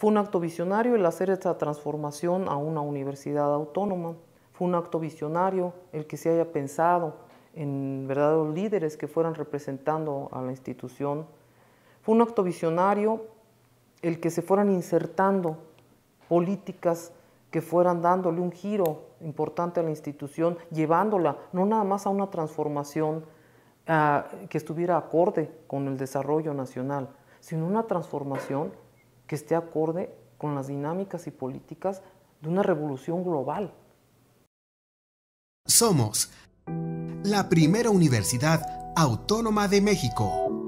Fue un acto visionario el hacer esta transformación a una universidad autónoma. Fue un acto visionario el que se haya pensado en verdaderos líderes que fueran representando a la institución. Fue un acto visionario el que se fueran insertando políticas que fueran dándole un giro importante a la institución, llevándola no nada más a una transformación ah, que estuviera acorde con el desarrollo nacional, sino una transformación que esté acorde con las dinámicas y políticas de una revolución global. Somos la primera universidad autónoma de México.